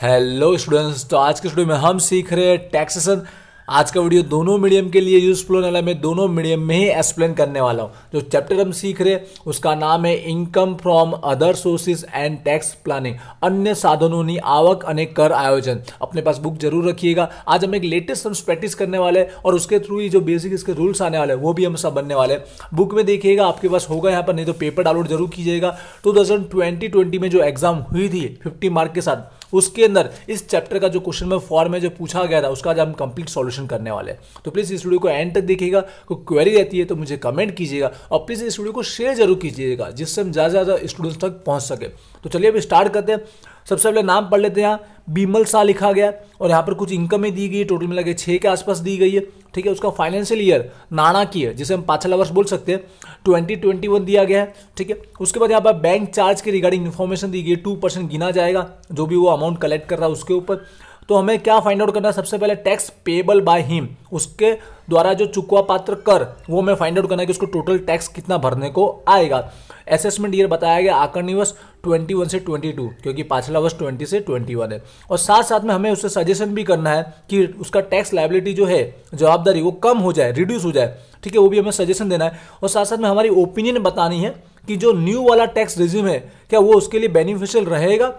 hello students तो आज के स्टूडियो में हम सीख रहे हैं टैक्सेशन आज का वीडियो दोनों मीडियम के लिए यूजफुल होने वाला मैं दोनों मीडियम में ही एक्सप्लेन करने वाला हूँ जो चैप्टर हम सीख रहे हैं उसका नाम है income from other sources and tax planning अन्य साधनों की आवक अनेक कर आयोजन अपने पास बुक जरूर रखिएगा आज हम एक लेटेस्ट हम प्रैक्टिस करने वाले हैं और उसके थ्रू ही जो बेसिक इसके रूल्स आने वाले हैं वो भी हम सब बनने वाले हैं बुक में देखिएगा आपके पास होगा यहाँ पर नहीं तो पेपर डाउनलोड जरूर कीजिएगा टू थाउजेंड ट्वेंटी ट्वेंटी में जो एग्जाम हुई थी फिफ्टी मार्क के साथ उसके अंदर इस चैप्टर का जो क्वेश्चन में फॉर्म है जो पूछा गया था उसका आज हम कंप्लीट सॉल्यूशन करने वाले हैं तो प्लीज़ इस वीडियो को एंड तक देखिएगा कोई क्वेरी रहती है तो मुझे कमेंट कीजिएगा और प्लीज़ इस वीडियो को शेयर जरूर कीजिएगा जिससे हम ज़्यादा से ज़्यादा स्टूडेंट्स तक पहुँच सके तो चलिए अब स्टार्ट करते हैं सबसे पहले नाम पढ़ लेते हैं यहाँ बीमल शाह लिखा गया और यहाँ पर कुछ इनकम ही दी गई है टोटल मिला लगे छः के आसपास दी गई है ठीक है उसका फाइनेंशियल ईयर है जिसे हम पाछला वर्ष बोल सकते हैं ट्वेंटी ट्वेंटी वन दिया गया है ठीक है उसके बाद यहाँ पर बैंक चार्ज के रिगार्डिंग इन्फॉर्मेशन दी गई है टू परसेंट गिना जाएगा जो भी वो अमाउंट कलेक्ट कर रहा है उसके ऊपर तो हमें क्या फाइंड आउट करना है सबसे पहले टैक्स पेबल बाय हिम उसके द्वारा जो चुकवा पात्र कर वो हमें फाइंड आउट करना है कि उसको टोटल टैक्स कितना भरने को आएगा असेसमेंट ईयर बताया गया आकरणी वर्ष ट्वेंटी से ट्वेंटी क्योंकि पाछला वर्ष ट्वेंटी से ट्वेंटी है और साथ साथ में हमें उससे सजेशन भी करना है कि उसका टैक्स लाइबिलिटी जो है जवाबदारी वो कम हो जाए रिड्यूस हो जाए ठीक है वो भी हमें सजेशन देना है और साथ साथ में हमारी ओपिनियन बतानी है कि जो न्यू वाला टैक्स रिज्यूम है क्या वो उसके लिए बेनिफिशियल रहेगा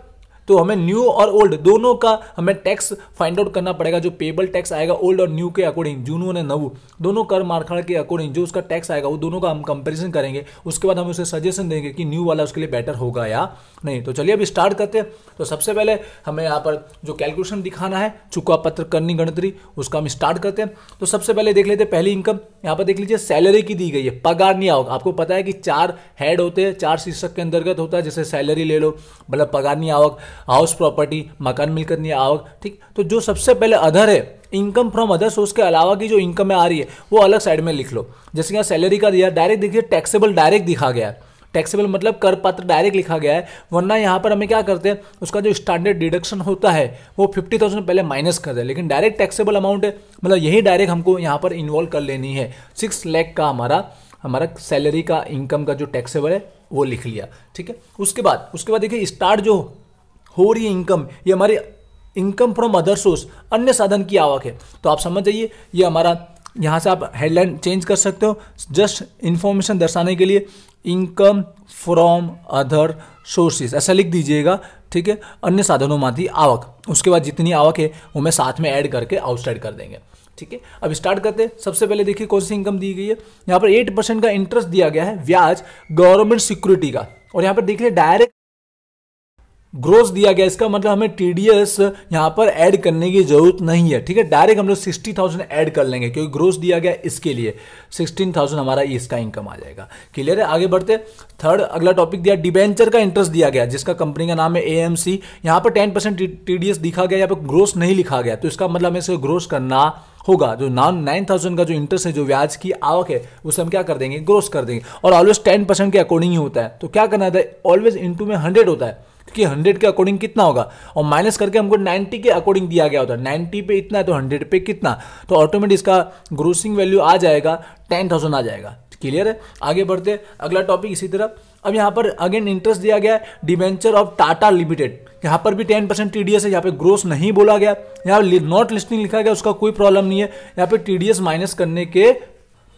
तो हमें न्यू और ओल्ड दोनों का हमें टैक्स फाइंड आउट करना पड़ेगा जो पेबल टैक्स आएगा ओल्ड और न्यू के अकॉर्डिंग जूनू ने नव दोनों कर मारखाड़ के अकॉर्डिंग जो उसका टैक्स आएगा वो दोनों का हम कंपेरिजन करेंगे उसके बाद हम उसे सजेशन देंगे कि न्यू वाला उसके लिए बेटर होगा या नहीं तो चलिए अभी स्टार्ट करते हैं तो सबसे पहले हमें यहाँ पर जो कैलकुलेशन दिखाना है चुका पत्र करनी गणतरी उसका हम स्टार्ट करते हैं तो सबसे पहले देख लेते हैं पहली इनकम यहाँ पर देख लीजिए सैलरी की दी गई है पगार नहीं आओगे आपको पता है कि चार हेड होते हैं चार शीर्षक के अंतर्गत होता है जैसे सैलरी ले लो मतलब पगार नहीं आवक हाउस प्रॉपर्टी मकान मिलकर नहीं आवक ठीक तो जो सबसे पहले अधर है इनकम फ्रॉम अदर सोर्स के अलावा की जो इनकम में आ रही है वो अलग साइड में लिख लो जैसे यहाँ सैलरी का दिया डायरेक्ट देखिए टैक्सेबल डायरेक्ट दिखा गया है टैक्सेबल मतलब कर पात्र डायरेक्ट लिखा गया है वरना यहाँ पर हमें क्या करते हैं उसका जो स्टैंडर्ड डिडक्शन होता है वो फिफ्टी थाउजेंड पहले माइनस कर दें लेकिन डायरेक्ट टैक्सेबल अमाउंट है मतलब यही डायरेक्ट हमको यहाँ पर इन्वॉल्व कर लेनी है सिक्स लैख का हमारा हमारा सैलरी का इनकम का जो टैक्सेबल है वो लिख लिया ठीक है उसके बाद उसके बाद देखिए स्टार्ट जो हो रही है इनकम ये हमारी इनकम फ्रॉम अदर सोर्स अन्य साधन की आवक है तो आप समझ जाइए ये हमारा यहाँ से आप हेडलाइन चेंज कर सकते हो जस्ट इन्फॉर्मेशन दर्शाने के लिए इनकम फ्रॉम अदर सोर्सेस ऐसा लिख दीजिएगा ठीक है अन्य साधनों थी आवक उसके बाद जितनी आवक है वो मैं साथ में ऐड करके आउटसाइड कर देंगे ठीक है अब स्टार्ट करते हैं सबसे पहले देखिए कौन सी इनकम दी गई है यहाँ पर एट परसेंट का इंटरेस्ट दिया गया है ब्याज गवर्नमेंट सिक्योरिटी का और यहाँ पर देखिए डायरेक्ट ग्रोस दिया गया इसका मतलब हमें टी डी एस यहाँ पर ऐड करने की जरूरत नहीं है ठीक है डायरेक्ट हम लोग सिक्सटी थाउजेंड ऐड कर लेंगे क्योंकि ग्रोस दिया गया इसके लिए सिक्सटीन थाउजेंड हमारा इसका इनकम आ जाएगा क्लियर है आगे बढ़ते थर्ड अगला टॉपिक दिया डिबेंचर का इंटरेस्ट दिया गया जिसका कंपनी का नाम है ए एम सी यहाँ पर ten percent T D S दिखा गया यहाँ पर ग्रोस नहीं लिखा गया तो इसका मतलब हमें इसे ग्रोस करना होगा जो नाइन नाइन थाउजेंड का जो इंटरेस्ट है जो ब्याज की आवक है उसे हम क्या कर देंगे ग्रोस कर देंगे और ऑलवेज टेन परसेंट के अकॉर्डिंग ही होता है तो क्या करना था ऑलवेज इंटू में हंड्रेड होता है के हंड्रेड के अकॉर्डिंग कितना होगा और माइनस करके हमको नाइन्टी के अकॉर्डिंग दिया गया होता है नाइन्टी पे इतना है तो हंड्रेड पे कितना तो ऑटोमेटिक इसका ग्रोसिंग वैल्यू आ जाएगा टेन थाउजेंड आ जाएगा क्लियर है आगे बढ़ते अगला टॉपिक इसी तरह अब यहाँ पर अगेन इंटरेस्ट दिया गया है डिवेंचर ऑफ टाटा लिमिटेड यहाँ पर भी टेन परसेंट टी है यहाँ पे ग्रोस नहीं बोला गया यहाँ नॉट लिस्टिंग लिखा गया उसका कोई प्रॉब्लम नहीं है यहाँ पे टी माइनस करने के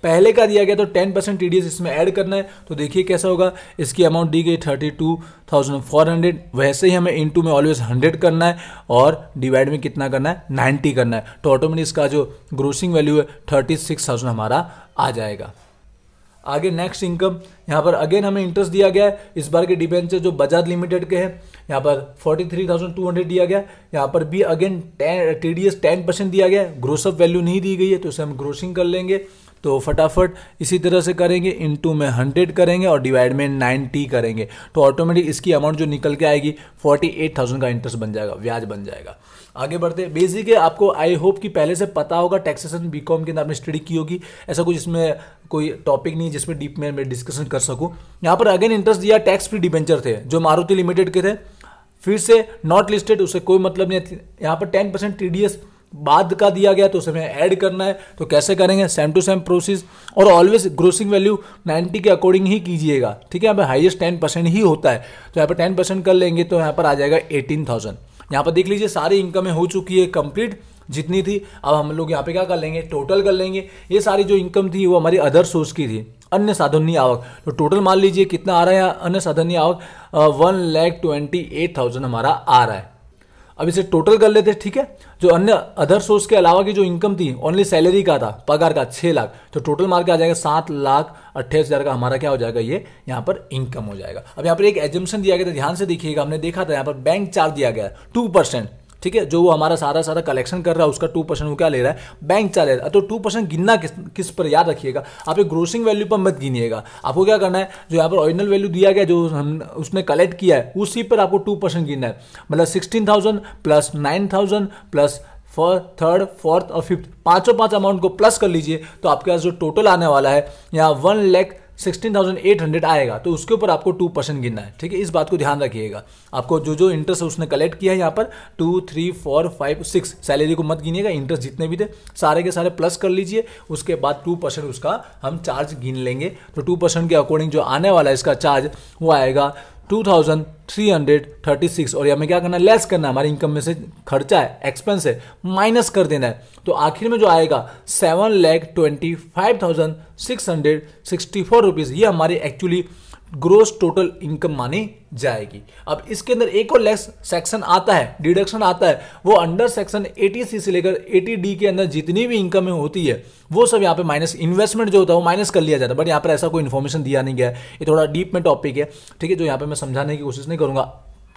पहले का दिया गया तो टेन परसेंट टी इसमें ऐड करना है तो देखिए कैसा होगा इसकी अमाउंट दी गई thirty two thousand four hundred वैसे ही हमें इंटू में ऑलवेज हंड्रेड करना है और डिवाइड में कितना करना है नाइन्टी करना है तो ऑटोमेटिक इसका जो ग्रोसिंग वैल्यू है थर्टी सिक्स थाउजेंड हमारा आ जाएगा आगे नेक्स्ट इनकम यहाँ पर अगेन हमें इंटरेस्ट दिया गया है इस बार के डिबेंचर जो बजाज लिमिटेड के हैं यहाँ पर 43,200 दिया गया है यहाँ पर भी again ten T D S ten percent दिया गया है ग्रोसअप वैल्यू नहीं दी गई है तो इसे हम ग्रोसिंग कर लेंगे तो फटाफट इसी तरह से करेंगे टू में हंड्रेड करेंगे और डिवाइड में नाइन्टी करेंगे तो ऑटोमेटिक इसकी अमाउंट जो निकल के आएगी फोर्टी एट थाउजेंड का इंटरेस्ट बन जाएगा ब्याज बन जाएगा आगे बढ़ते बेसिक है आपको आई होप कि पहले से पता होगा टैक्सेशन बी कॉम के अंदर आपने स्टडी की होगी ऐसा कुछ इसमें कोई टॉपिक नहीं जिसमें डीप में मैं डिस्कशन कर सकूँ यहाँ पर अगेन इंटरेस्ट दिया टैक्स फ्री डिबेंचर थे जो मारुति लिमिटेड के थे फिर से नॉट लिस्टेड उसे कोई मतलब नहीं यहाँ पर ten percent T D S बाद का दिया गया तो हमें ऐड करना है तो कैसे करेंगे सेम टू सेम प्रोसेस और ऑलवेज ग्रोसिंग वैल्यू 90 के अकॉर्डिंग ही कीजिएगा ठीक है यहाँ पर हाइएस्ट टेन परसेंट ही होता है तो यहाँ पर टेन परसेंट कर लेंगे तो यहाँ पर आ जाएगा एटीन थाउजेंड यहाँ पर देख लीजिए सारी इनकमें हो चुकी है कंप्लीट जितनी थी अब हम लोग यहाँ पे क्या कर लेंगे टोटल कर लेंगे ये सारी जो इनकम थी वो हमारी अदर सोर्स की थी अन्य साधनीय आवक तो टोटल मान लीजिए कितना आ रहा है अन्य साधनीय आवक one lakh twenty eight thousand हमारा आ रहा है अब इसे टोटल कर लेते ठीक है जो अन्य अदर सोर्स के अलावा की जो इनकम थी ओनली सैलरी का था पगार का छह लाख तो टोटल मार के आ जाएगा सात लाख अट्ठाईस हज़ार का हमारा क्या हो जाएगा ये यहाँ पर इनकम हो जाएगा अब यहाँ पर एक एजम्पन दिया गया था ध्यान से देखिएगा हमने देखा था यहाँ पर बैंक चार्ज दिया गया टू परसेंट ठीक है जो वो हमारा सारा सारा कलेक्शन कर रहा है उसका टू परसेंट वो क्या ले रहा है बैंक चाह ले रहा है तो टू परसेंट गिनना किस किस पर याद रखिएगा आप एक ग्रोसिंग वैल्यू पर मत गिनिएगा आपको क्या करना है जो यहाँ पर ऑरिजिनल वैल्यू दिया गया जो हम उसने कलेक्ट किया है उसी पर आपको टू परसेंट गिनना है मतलब sixteen thousand plus nine thousand plus first third fourth और फिफ्थ पांचों पांच अमाउंट को प्लस कर लीजिए तो आपके पास जो टोटल आने वाला है यहाँ वन लैख 16,800 आएगा तो उसके ऊपर आपको टू परसेंट गिनना है ठीक है इस बात को ध्यान रखिएगा आपको जो जो इंटरेस्ट उसने कलेक्ट किया है यहाँ पर two three four five six salary को मत गिनिएगा इंटरेस्ट जितने भी थे सारे के सारे प्लस कर लीजिए उसके बाद टू परसेंट उसका हम चार्ज गिन लेंगे तो टू परसेंट के अकॉर्डिंग जो आने वाला है इसका चार्ज वो आएगा 2336 और हमें क्या करना है लेस करना है हमारी इनकम में से खर्चा है एक्सपेंस है माइनस कर देना है तो आखिर में जो आएगा seven lakh twenty five thousand six hundred sixty four rupees ये हमारी एक्चुअली ग्रोस टोटल इनकम मानी जाएगी अब इसके अंदर एक और लेस सेक्शन आता है डिडक्शन आता है वो अंडर सेक्शन सी से लेकर डी के अंदर जितनी भी इनकम होती है वो सब यहाँ पे माइनस इन्वेस्टमेंट जो होता है वो माइनस कर लिया जाता है बट यहाँ पर ऐसा कोई इन्फॉर्मेशन दिया नहीं गया ये थोड़ा डीप में टॉपिक है ठीक है जो यहाँ पे मैं समझाने की कोशिश नहीं करूंगा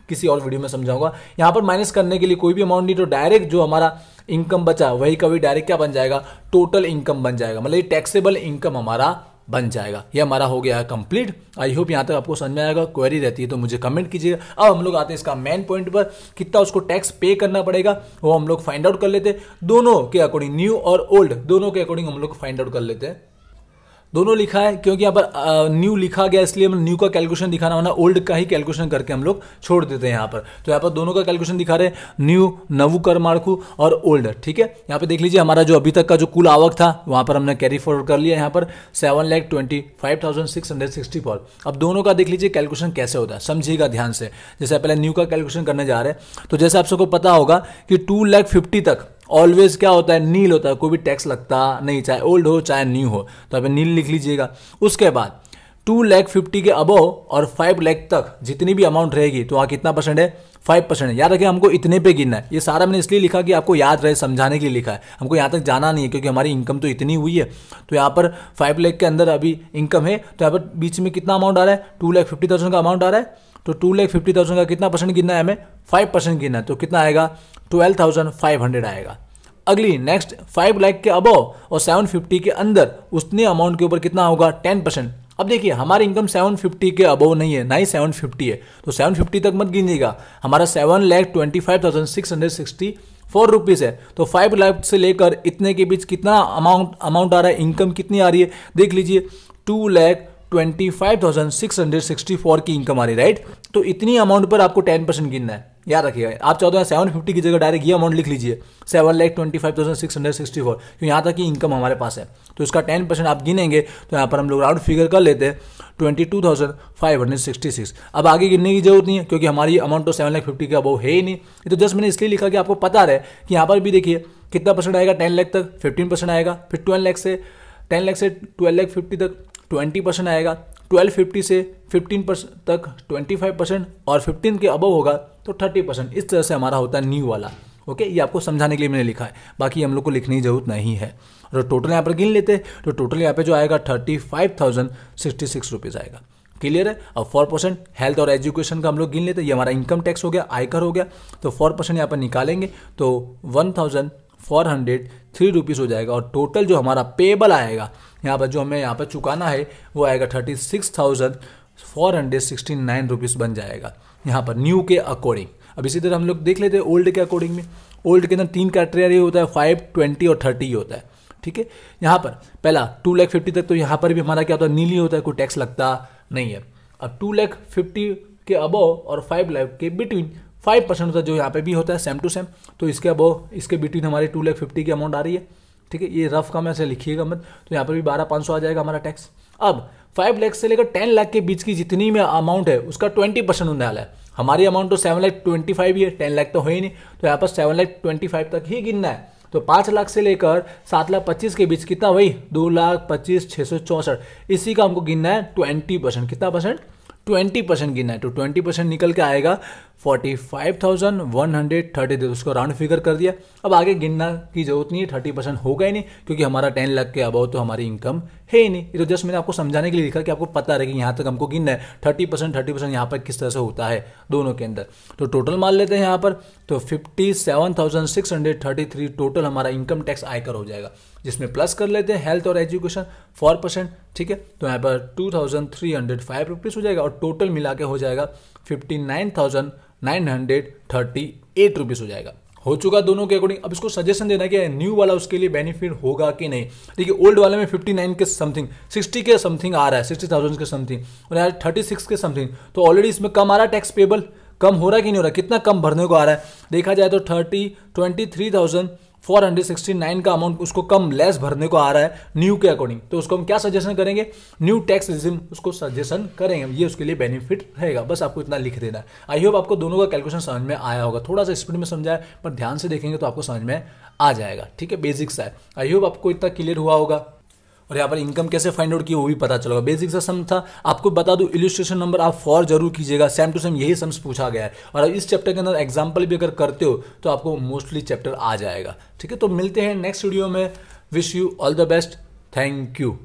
किसी और वीडियो में समझाऊंगा यहाँ पर माइनस करने के लिए कोई भी अमाउंट नहीं तो डायरेक्ट जो हमारा इनकम बचा वही कभी डायरेक्ट क्या बन जाएगा टोटल इनकम बन जाएगा मतलब ये टैक्सेबल इनकम हमारा बन जाएगा ये हमारा हो गया है कंप्लीट आई होप यहाँ तक आपको समझ में आएगा क्वेरी रहती है तो मुझे कमेंट कीजिएगा अब हम लोग आते हैं इसका मेन पॉइंट पर कितना उसको टैक्स पे करना पड़ेगा वो हम लोग फाइंड आउट कर लेते हैं दोनों के अकॉर्डिंग न्यू और ओल्ड दोनों के अकॉर्डिंग हम लोग फाइंड आउट कर लेते हैं दोनों लिखा है क्योंकि यहाँ पर न्यू लिखा गया इसलिए हम न्यू का कैलकुलेशन दिखाना वरना ओल्ड का ही कैलकुलेशन करके हम लोग छोड़ देते हैं यहाँ पर तो यहाँ पर दोनों का कैलकुलेशन दिखा रहे हैं न्यू नवू कर मार्कू और ओल्ड ठीक है यहाँ पे देख लीजिए हमारा जो अभी तक का जो कुल आवक था वहाँ पर हमने कैरी फॉरवर्ड कर लिया यहाँ पर seven lakh twenty five thousand six hundred sixty four अब दोनों का देख लीजिए कैलकुलेशन कैसे होता है समझिएगा ध्यान से जैसे पहले न्यू का कैलकुलेशन करने जा रहे हैं तो जैसे आप सबको पता होगा कि टू लैख फिफ्टी तक ऑलवेज क्या होता है नील होता है कोई भी टैक्स लगता नहीं चाहे ओल्ड हो चाहे न्यू हो तो यहाँ नील लिख लीजिएगा उसके बाद टू लैख फिफ्टी के अबव और फाइव लैख तक जितनी भी अमाउंट रहेगी तो वहाँ कितना परसेंट है फाइव परसेंट याद रखें हमको इतने पे गिनना है ये सारा मैंने इसलिए लिखा कि आपको याद रहे समझाने के लिए लिखा है हमको यहाँ तक जाना नहीं है क्योंकि हमारी इनकम तो इतनी हुई है तो यहाँ पर फाइव लैख के अंदर अभी इनकम है तो यहाँ पर बीच में कितना अमाउंट आ रहा है टू लैख फिफ्टी थाउजेंड का अमाउंट आ रहा है तो टू लैख फिफ्टी थाउजेंड का कितना परसेंट गिनना है हमें फाइव परसेंट गिनना है तो कितना आएगा ट्वेल्व थाउजेंड फाइव हंड्रेड आएगा अगली नेक्स्ट फाइव लाख के अबव और सेवन फिफ्टी के अंदर उतने अमाउंट के ऊपर कितना होगा टेन परसेंट अब देखिए हमारी इनकम सेवन फिफ्टी के अबव नहीं है ना ही फिफ्टी है तो सेवन फिफ्टी तक मत गिनिएगा हमारा seven lakh twenty five thousand six hundred sixty four rupees है तो फाइव लाख से लेकर इतने के बीच कितना अमाउंट अमाउंट आ रहा है इनकम कितनी आ रही है देख लीजिए टू लैख 25,664 की इनकम आ रही राइट तो इतनी अमाउंट पर आपको 10 परसेंट गिनना है याद रखिएगा आप चाहते हैं सेवन फिफ्टी की जगह डायरेक्ट ये अमाउंट लिख लीजिए seven lakh twenty five thousand six hundred sixty four क्योंकि यहाँ तक की इनकम हमारे पास है तो इसका टेन परसेंट आप गिनेंगे तो यहाँ पर हम लोग राउंड फिगर कर लेते हैं twenty two thousand five hundred sixty six अब आगे गिनने की जरूरत नहीं है क्योंकि हमारी अमाउंट तो सेवन लाख फिफ्टी का अब है ही नहीं ये तो जस्ट मैंने इसलिए लिखा कि आपको पता रहे कि यहाँ पर भी देखिए कितना परसेंट आएगा टेन लाख तक फिफ्टीन परसेंट आएगा फिर ट्वेल्व लाख से टेन लाख से ट्वेल्व लाख फिफ्टी तक ट्वेंटी परसेंट आएगा ट्वेल्व फिफ्टी से फिफ्टीन परसेंट तक ट्वेंटी फाइव परसेंट और फिफ्टीन के अबव होगा तो थर्टी परसेंट इस तरह से हमारा होता है न्यू वाला ओके ये आपको समझाने के लिए मैंने लिखा है बाकी हम लोग को लिखने की जरूरत नहीं है और तो टोटल यहाँ पर गिन लेते हैं तो टोटल यहाँ पे जो आएगा thirty five thousand sixty six rupees आएगा क्लियर है अब फोर परसेंट हेल्थ और एजुकेशन का हम लोग गिन लेते हैं ये हमारा इनकम टैक्स हो गया आयकर हो गया तो फोर परसेंट यहाँ पर निकालेंगे तो one thousand four hundred three rupees हो जाएगा और टोटल जो हमारा पेबल आएगा यहाँ पर जो हमें यहाँ पर चुकाना है वो आएगा thirty six thousand four hundred sixty nine rupees बन जाएगा यहाँ पर न्यू के अकॉर्डिंग अब इसी तरह हम लोग देख लेते हैं ओल्ड के अकॉर्डिंग में ओल्ड के अंदर तीन क्राइटेरिया होता है फाइव ट्वेंटी और थर्टी होता है ठीक है यहाँ पर पहला टू लैख फिफ्टी तक तो यहाँ पर भी हमारा क्या होता है नीली होता है कोई टैक्स लगता नहीं है अब टू लैख फिफ्टी के अबव और फाइव लैख के बिटवीन फाइव परसेंट होता है जो यहाँ पे भी होता है सेम टू सेम तो इसके अब इसके बिटवीन हमारी टू लैख फिफ्टी की अमाउंट आ रही है ठीक है ये रफ का मैं ऐसे लिखिएगा मत तो यहाँ पर भी बारह पाँच सौ आ जाएगा हमारा टैक्स अब फाइव लैख से लेकर टेन लाख के बीच की जितनी में अमाउंट है उसका ट्वेंटी परसेंट होने वाला है हमारी अमाउंट तो सेवन लाख ट्वेंटी फाइव ही है टेन लाख तो है ही नहीं तो यहाँ पर सेवन लाख ट्वेंटी फाइव तक ही गिनना है तो पाँच लाख से लेकर सात लाख पच्चीस के बीच कितना वही दो लाख पच्चीस छः सौ चौंसठ इसी का हमको गिनना है ट्वेंटी परसेंट कितना परसेंट ट्वेंटी परसेंट गिना है तो ट्वेंटी परसेंट निकल के आएगा forty five thousand one hundred thirty three उसको राउंड फिगर कर दिया अब आगे गिनना की जरूरत नहीं है थर्टी परसेंट होगा ही नहीं क्योंकि हमारा टेन लाख के अबाव तो हमारी इनकम है ही नहीं ये तो जस्ट मैंने आपको समझाने के लिए लिखा कि आपको पता रहे कि यहाँ तक हमको गिनना है थर्टी परसेंट थर्टी परसेंट यहाँ पर किस तरह से होता है दोनों के अंदर तो टोटल मान लेते हैं यहाँ पर तो fifty seven thousand six hundred thirty three total हमारा इनकम टैक्स आयकर हो जाएगा जिसमें प्लस कर लेते हैं हेल्थ और एजुकेशन फोर परसेंट ठीक है तो यहाँ पर two thousand three hundred five rupees हो जाएगा और टोटल मिला के हो जाएगा fifty nine thousand nine hundred thirty eight rupees हो जाएगा हो चुका दोनों के अकॉर्डिंग अब इसको सजेशन देना कि न्यू वाला उसके लिए बेनिफिट होगा कि नहीं देखिए ओल्ड वाले में फिफ्टी नाइन के समथिंग सिक्सटी के समथिंग आ रहा है सिक्सटी थाउजेंड के समथिंग और यार सिक्स के समथिंग तो ऑलरेडी इसमें कम आ रहा है टैक्स पेबल कम हो रहा है कि नहीं हो रहा कितना कम भरने को आ रहा है देखा जाए तो thirty twenty three thousand four hundred sixty nine का अमाउंट उसको कम लेस भरने को आ रहा है न्यू के अकॉर्डिंग तो उसको हम क्या सजेशन करेंगे न्यू टैक्स रिजिम उसको सजेशन करेंगे ये उसके लिए बेनिफिट रहेगा बस आपको इतना लिख देना है आई होप आपको दोनों का कैलकुलेशन समझ में आया होगा थोड़ा सा स्पीड में समझाया पर ध्यान से देखेंगे तो आपको समझ में आ जाएगा ठीक है बेसिक्स है आई होप आपको इतना क्लियर हुआ होगा और यहाँ पर इनकम कैसे फाइंड आउट की वो भी पता चलेगा बेसिक सा सम था आपको बता दूँ इलिस्ट्रेशन नंबर आप फॉर जरूर कीजिएगा सेम टू सेम यही सम्स पूछा गया है और इस चैप्टर के अंदर एग्जाम्पल भी अगर करते हो तो आपको मोस्टली चैप्टर आ जाएगा ठीक है तो मिलते हैं नेक्स्ट वीडियो में wish you all the best thank you